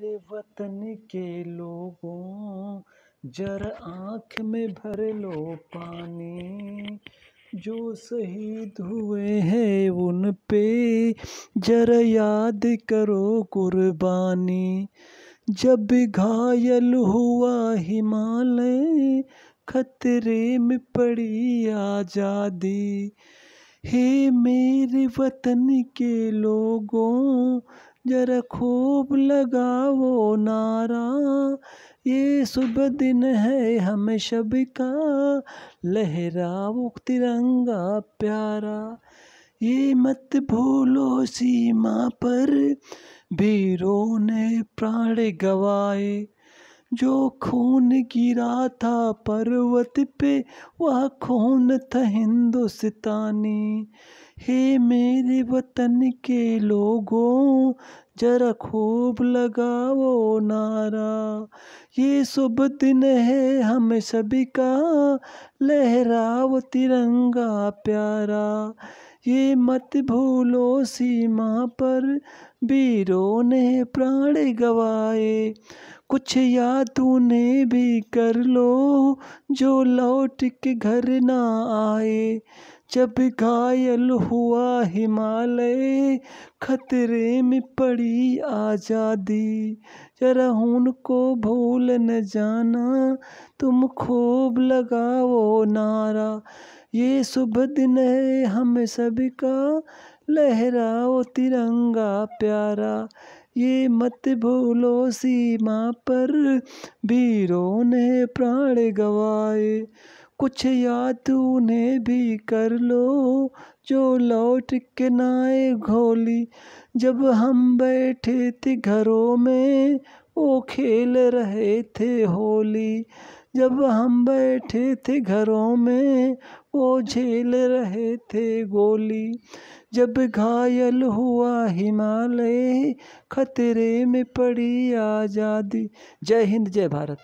मेरे वतन के लोगों जर आँख में भर लो पानी जो शहीद हुए हैं उन पे जर याद करो कुर्बानी जब घायल हुआ हिमालय खतरे में पड़ी आज़ादी हे मेरे वतन के लोगों जरा खूब लगाओ नारा ये शुभ दिन है हम सब का लहराओ तिरंगा प्यारा ये मत भूलो सीमा पर वीरों ने प्राण गवाए जो खून गिरा था पर्वत पे वह खून था हिंदुस्तानी हे मेरे वतन के लोगों जरा खूब लगाओ नारा ये शुभ दिन है हम सभी का लहराओ तिरंगा प्यारा ये मत भूलो सीमा पर वीरों ने प्राण गवाए कुछ या तूने भी कर लो जो लौट के घर ना आए जब घायल हुआ हिमालय खतरे में पड़ी आज़ादी जरा उनको भूल न जाना तुम खूब लगाओ नारा ये शुभ दिन है हम का लहराओ तिरंगा प्यारा ये मत भूलो सीमा पर वीरों ने प्राण गवाए कुछ याद उन्हें भी कर लो जो लौट के नाए घोली जब हम बैठे थे घरों में वो खेल रहे थे होली जब हम बैठे थे घरों में वो झेल रहे थे गोली जब घायल हुआ हिमालय खतरे में पड़ी आज़ादी जय हिंद जय भारत